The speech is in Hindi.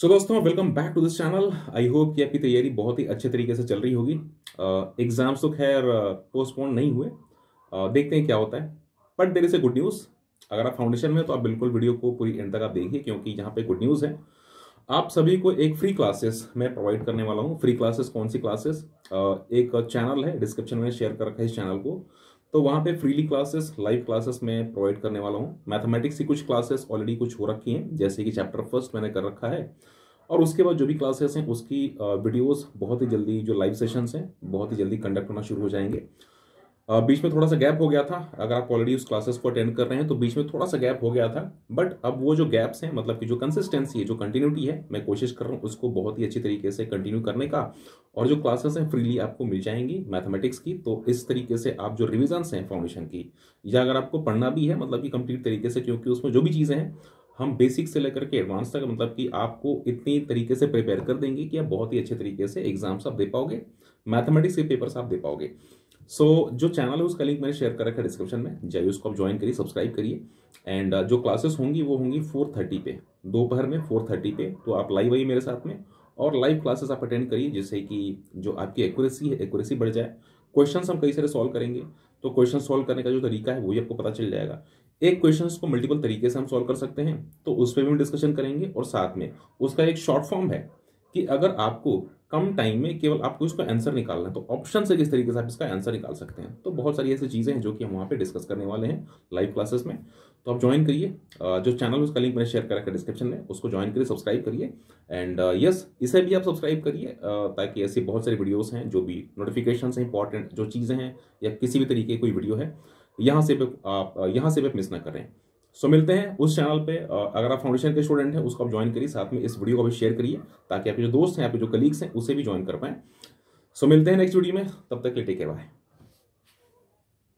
सो दोस्तों welcome back to this channel I hope कि आपकी तैयारी बहुत ही अच्छे तरीके से चल रही होगी एग्जाम्स तो खैर पोस्टपोन नहीं हुए uh, देखते हैं क्या होता है but there is a good news अगर आप फाउंडेशन में तो आप बिल्कुल वीडियो को पूरी एंड तक आप देखिए क्योंकि यहाँ पे गुड न्यूज़ है आप सभी को एक फ्री क्लासेस मैं प्रोवाइड करने वाला हूँ फ्री क्लासेस कौन सी क्लासेस एक चैनल है डिस्क्रिप्शन में शेयर कर रखा है इस चैनल को तो वहाँ पे फ्रीली क्लासेस लाइव क्लासेस मैं प्रोवाइड करने वाला हूँ मैथमेटिक्स की कुछ क्लासेस ऑलरेडी कुछ हो रखी हैं जैसे कि चैप्टर फर्स्ट मैंने कर रखा है और उसके बाद जो भी क्लासेस हैं उसकी वीडियोस बहुत ही जल्दी जो लाइव सेशंस हैं बहुत ही जल्दी कंडक्ट होना शुरू हो जाएंगे बीच में थोड़ा सा गैप हो गया था अगर आप ऑलरेडी उस क्लासेस को अटेंड कर रहे हैं तो बीच में थोड़ा सा गैप हो गया था बट अब वो जो गैप्स हैं मतलब कि जो कंसिस्टेंसी है जो कंटिन्यूटी है मैं कोशिश कर रहा हूँ उसको बहुत ही अच्छी तरीके से कंटिन्यू करने का और जो क्लासेस हैं फ्रीली आपको मिल जाएंगी मैथमेटिक्स की तो इस तरीके से आप जो रिविजन्स हैं फाउंडेशन की या अगर आपको पढ़ना भी है मतलब कि कंप्लीट तरीके से क्योंकि उसमें जो भी चीज़ें हैं हम बेसिक से लेकर के एडवांस तक मतलब कि आपको इतनी तरीके से प्रिपेयर कर देंगे कि आप बहुत ही अच्छे तरीके से एग्जाम्स आप दे पाओगे मैथमेटिक्स के पेपर्स आप दे पाओगे सो so, जो चैनल है उसका लिंक मैंने शेयर कर रखा है डिस्क्रिप्शन में जाइए उसको आप ज्वाइन करिए सब्सक्राइब करिए एंड जो क्लासेस होंगी वो होंगी फोर थर्टी पे दोपहर में फोर थर्टी पे तो आप लाइव आइए मेरे साथ में और लाइव क्लासेस आप अटेंड करिए जिससे कि जो आपकी एक्यूरेसी है एक्यूरेसी बढ़ जाए क्वेश्चन हम कई सारे सॉल्व करेंगे तो क्वेश्चन सॉल्व करने का जो तरीका है वही आपको पता चल जाएगा एक क्वेश्चन को मल्टीपल तरीके से हम सॉल्व कर सकते हैं तो उस पर भी हम डिस्कशन करेंगे और साथ में उसका एक शॉर्ट फॉर्म है कि अगर आपको कम टाइम में केवल आपको इसका आंसर निकालना है तो ऑप्शन से किस तरीके से आप इसका आंसर निकाल सकते हैं तो बहुत सारी ऐसी चीज़ें हैं जो कि हम वहाँ पे डिस्कस करने वाले हैं लाइव क्लासेस में तो आप ज्वाइन करिए जो चैनल है उसका लिंक मैंने शेयर करा है डिस्क्रिप्शन में उसको ज्वाइन करिए सब्सक्राइब करिए एंड यस इसे भी आप सब्सक्राइब करिए ताकि ऐसी बहुत सारी वीडियोज़ हैं जो भी नोटिफिकेशन हैं इंपॉर्टेंट जो चीज़ें हैं या किसी भी तरीके की कोई वीडियो है यहाँ से आप यहाँ से भी मिस ना करें सो मिलते हैं उस चैनल पे अगर आप फाउंडेशन के स्टूडेंट हैं उसको आप ज्वाइन करिए साथ में इस वीडियो को भी शेयर करिए ताकि आपके जो दोस्त हैं आपके जो कलीग्स हैं उसे भी ज्वाइन कर पाएं सो मिलते हैं नेक्स्ट वीडियो में तब तक के लिए टेक केयर बाय